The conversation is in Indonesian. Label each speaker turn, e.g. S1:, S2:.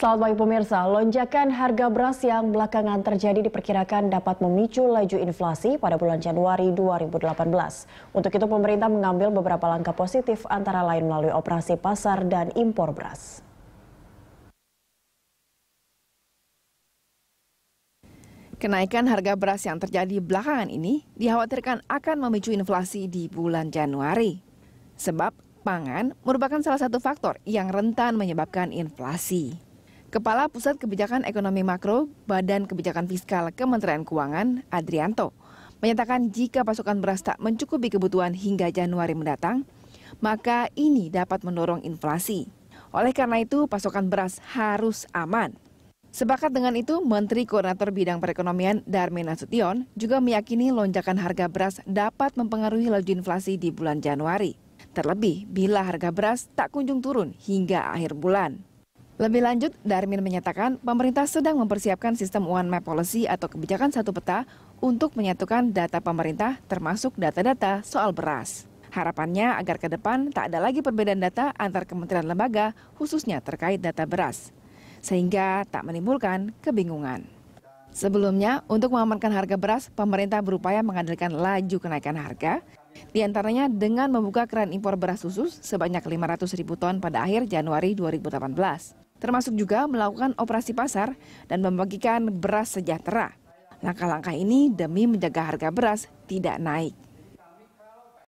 S1: Selamat pagi pemirsa, lonjakan harga beras yang belakangan terjadi diperkirakan dapat memicu laju inflasi pada bulan Januari 2018. Untuk itu pemerintah mengambil beberapa langkah positif antara lain melalui operasi pasar dan impor beras.
S2: Kenaikan harga beras yang terjadi belakangan ini dikhawatirkan akan memicu inflasi di bulan Januari. Sebab pangan merupakan salah satu faktor yang rentan menyebabkan inflasi. Kepala Pusat Kebijakan Ekonomi Makro Badan Kebijakan Fiskal Kementerian Keuangan, Adrianto, menyatakan jika pasokan beras tak mencukupi kebutuhan hingga Januari mendatang, maka ini dapat mendorong inflasi. Oleh karena itu, pasokan beras harus aman. Sepakat dengan itu, Menteri Koordinator Bidang Perekonomian Darmin Nasution juga meyakini lonjakan harga beras dapat mempengaruhi laju inflasi di bulan Januari. Terlebih bila harga beras tak kunjung turun hingga akhir bulan. Lebih lanjut, Darmin menyatakan pemerintah sedang mempersiapkan sistem One Map Policy atau kebijakan satu peta untuk menyatukan data pemerintah termasuk data-data soal beras. Harapannya agar ke depan tak ada lagi perbedaan data antar kementerian lembaga khususnya terkait data beras, sehingga tak menimbulkan kebingungan. Sebelumnya, untuk mengamankan harga beras, pemerintah berupaya mengandalkan laju kenaikan harga, di antaranya dengan membuka keran impor beras khusus sebanyak 500 ribu ton pada akhir Januari 2018 termasuk juga melakukan operasi pasar dan membagikan beras sejahtera. Langkah-langkah ini demi menjaga harga beras tidak naik.